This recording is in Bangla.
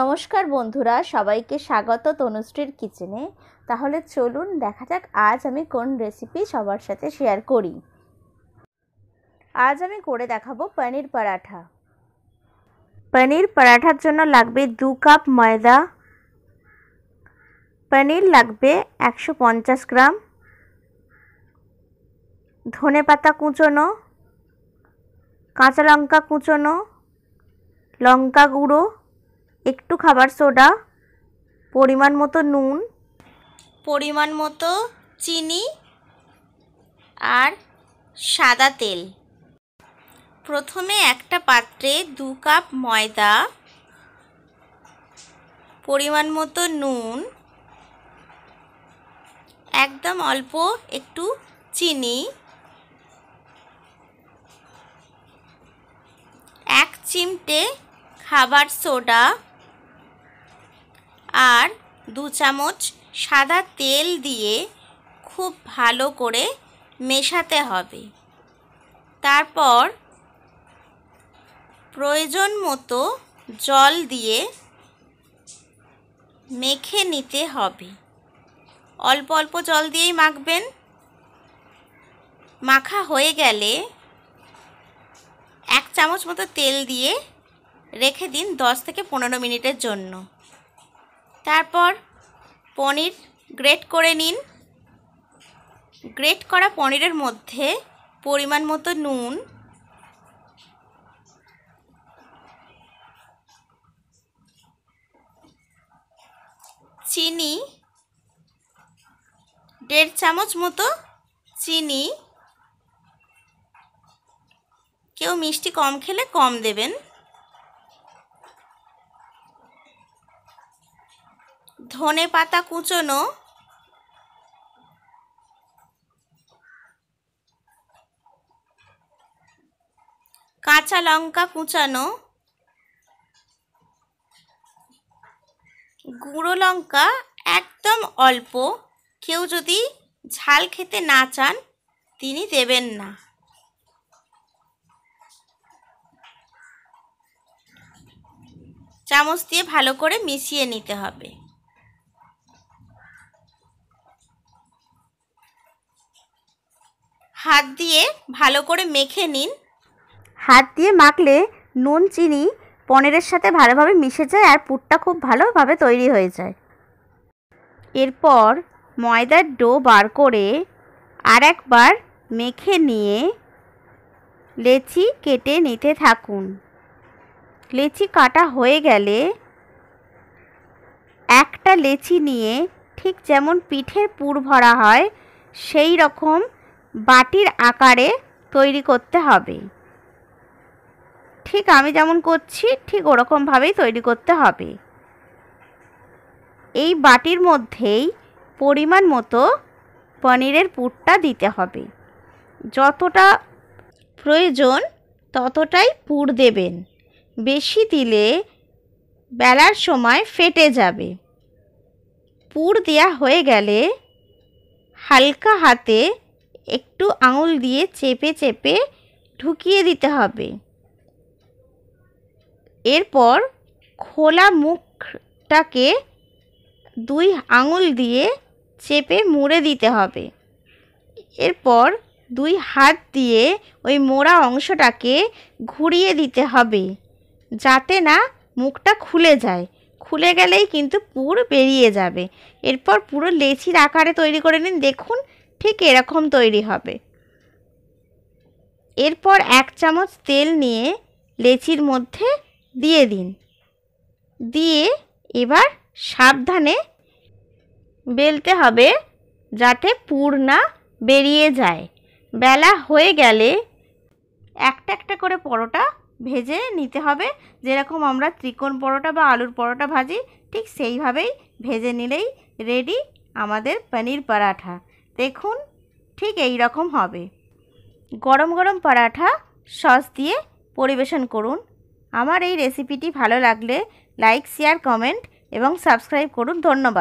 নমস্কার বন্ধুরা সবাইকে স্বাগত তনুশ্রীর কিচেনে তাহলে চলুন দেখা যাক আজ আমি কোন রেসিপি সবার সাথে শেয়ার করি আজ আমি করে দেখাবো পনির পরাঠা পনির পরাঠার জন্য লাগবে দু কাপ ময়দা পনির লাগবে একশো পঞ্চাশ গ্রাম ধনে পাতা কুচোনো কাঁচা লঙ্কা কুচোনো লঙ্কা গুঁড়ো একটু খাবার সোডা পরিমাণ মতো নুন পরিমাণ মতো চিনি আর সাদা তেল প্রথমে একটা পাত্রে দু কাপ ময়দা পরিমাণ মতো নুন একদম অল্প একটু চিনি এক চিমটে খাবার সোডা আর দু চামচ সাদা তেল দিয়ে খুব ভালো করে মেশাতে হবে তারপর প্রয়োজন মতো জল দিয়ে মেখে নিতে হবে অল্প অল্প জল দিয়েই মাখবেন মাখা হয়ে গেলে এক চামচ মতো তেল দিয়ে রেখে দিন দশ থেকে পনেরো মিনিটের জন্য তারপর পনির গ্রেট করে নিন গ্রেট করা পনিরের মধ্যে পরিমাণ মতো নুন চিনি দেড় চামচ মতো চিনি কেউ মিষ্টি কম খেলে কম দেবেন ধনে পাতা কুচনো কাঁচা লঙ্কা কুচানো গুঁড়ো লঙ্কা একদম অল্প কেউ যদি ঝাল খেতে না চান তিনি দেবেন না চামচ দিয়ে ভালো করে মিশিয়ে নিতে হবে হাত দিয়ে ভালো করে মেখে নিন হাত দিয়ে মাখলে নুন চিনি পনিরের সাথে ভালোভাবে মিশে যায় আর পুরটা খুব ভালোভাবে তৈরি হয়ে যায় এরপর ময়দার ডো বার করে আর একবার মেখে নিয়ে লেচি কেটে নিতে থাকুন লেচি কাটা হয়ে গেলে একটা লেচি নিয়ে ঠিক যেমন পিঠের পুর ভরা হয় সেই রকম বাটির আকারে তৈরি করতে হবে ঠিক আমি যেমন করছি ঠিক ওরকমভাবেই তৈরি করতে হবে এই বাটির মধ্যেই পরিমাণ মতো পনিরের পুরটা দিতে হবে যতটা প্রয়োজন ততটাই পুর দেবেন বেশি দিলে বেলার সময় ফেটে যাবে পুর দেওয়া হয়ে গেলে হালকা হাতে একটু আঙুল দিয়ে চেপে চেপে ঢুকিয়ে দিতে হবে এরপর খোলা মুখটাকে দুই আঙুল দিয়ে চেপে মুড়ে দিতে হবে এরপর দুই হাত দিয়ে ওই মোড়া অংশটাকে ঘুরিয়ে দিতে হবে যাতে না মুখটা খুলে যায় খুলে গেলেই কিন্তু পুর বেরিয়ে যাবে এরপর পুরো লেচির আকারে তৈরি করে নিন দেখুন ঠিক এরকম তৈরি হবে এরপর এক চামচ তেল নিয়ে লেচির মধ্যে দিয়ে দিন দিয়ে এবার সাবধানে বেলতে হবে যাতে পুর না বেরিয়ে যায় বেলা হয়ে গেলে একটা একটা করে পরোটা ভেজে নিতে হবে যেরকম আমরা ত্রিকোণ পরোটা বা আলুর পরোটা ভাজি ঠিক সেইভাবেই ভেজে নিলেই রেডি আমাদের পনির পরাঠা দেখুন ঠিক এই রকম হবে গরম গরম পরাঠা সস দিয়ে পরিবেশন করুন আমার এই রেসিপিটি ভালো লাগলে লাইক শেয়ার কমেন্ট এবং সাবস্ক্রাইব করুন ধন্যবাদ